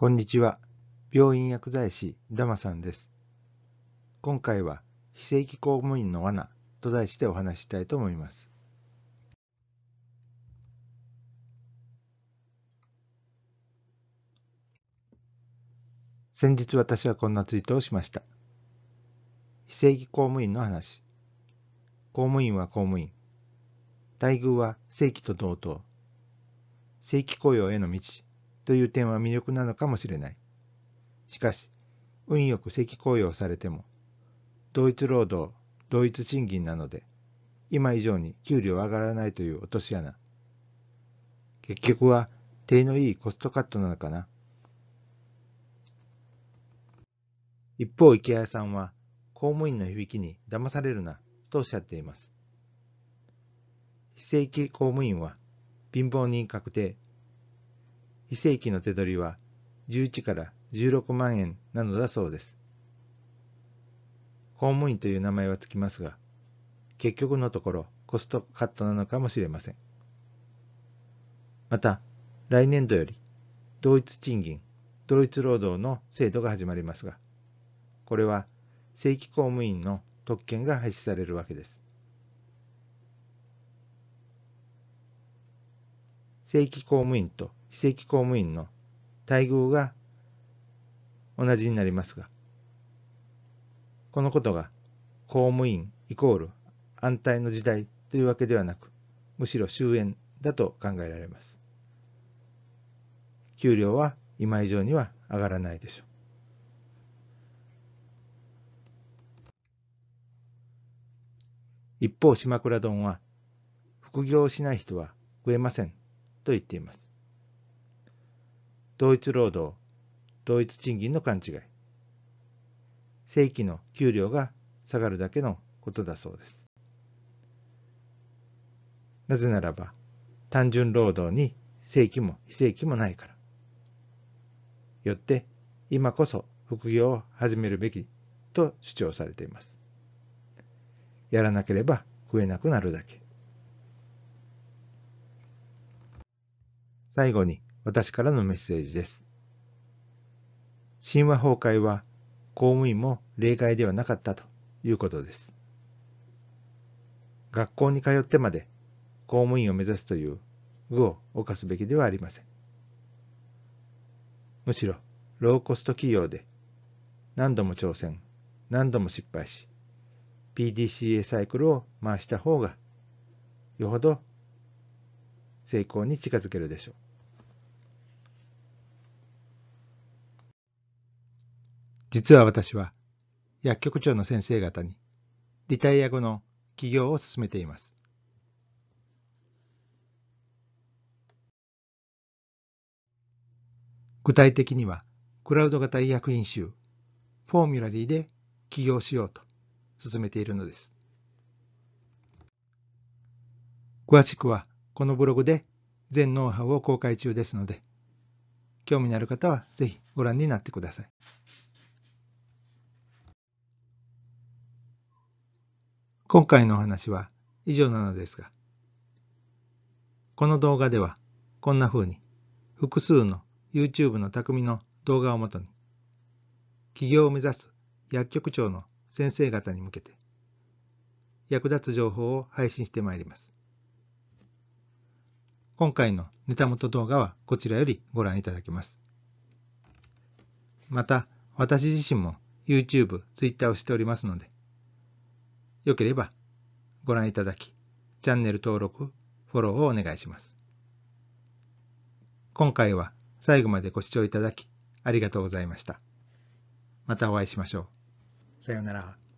こんにちは。病院薬剤師、ダマさんです。今回は、非正規公務員の罠と題してお話したいと思います。先日私はこんなツイートをしました。非正規公務員の話。公務員は公務員。待遇は正規と同等。正規雇用への道。という点は魅力なのかもしれない。しかし、運よく正規雇用されても、同一労働、同一賃金なので、今以上に給料上がらないという落とし穴。結局は、手のいいコストカットなのかな。一方、池谷さんは、公務員の響きに騙されるな、とおっしゃっています。非正規公務員は、貧乏人確定、非正規の手取りは11から16万円なのだそうです。公務員という名前はつきますが、結局のところコストカットなのかもしれません。また、来年度より同一賃金、同一労働の制度が始まりますが、これは正規公務員の特権が廃止されるわけです。正規公務員と非正規公務員の待遇が同じになりますが、このことが公務員イコール安泰の時代というわけではなく、むしろ終焉だと考えられます。給料は今以上には上がらないでしょう。一方、島倉丼は、副業をしない人は増えませんと言っています。同一労働、同一賃金の勘違い。正規の給料が下がるだけのことだそうです。なぜならば、単純労働に正規も非正規もないから。よって、今こそ副業を始めるべきと主張されています。やらなければ増えなくなるだけ。最後に、私からのメッセージです。神話崩壊は公務員も例外ではなかったということです。学校に通ってまで公務員を目指すという愚を犯すべきではありません。むしろローコスト企業で何度も挑戦、何度も失敗し、PDCA サイクルを回した方がよほど成功に近づけるでしょう。実は私は薬局長の先生方にリタイア後の起業を進めています。具体的にはクラウド型医薬品集フォーミュラリーで起業しようと進めているのです。詳しくはこのブログで全ノウハウを公開中ですので興味のある方はぜひご覧になってください。今回のお話は以上なのですが、この動画ではこんな風に複数の YouTube の匠の動画をもとに、起業を目指す薬局長の先生方に向けて、役立つ情報を配信してまいります。今回のネタ元動画はこちらよりご覧いただけます。また、私自身も YouTube、Twitter をしておりますので、よければご覧いただき、チャンネル登録、フォローをお願いします。今回は最後までご視聴いただき、ありがとうございました。またお会いしましょう。さようなら。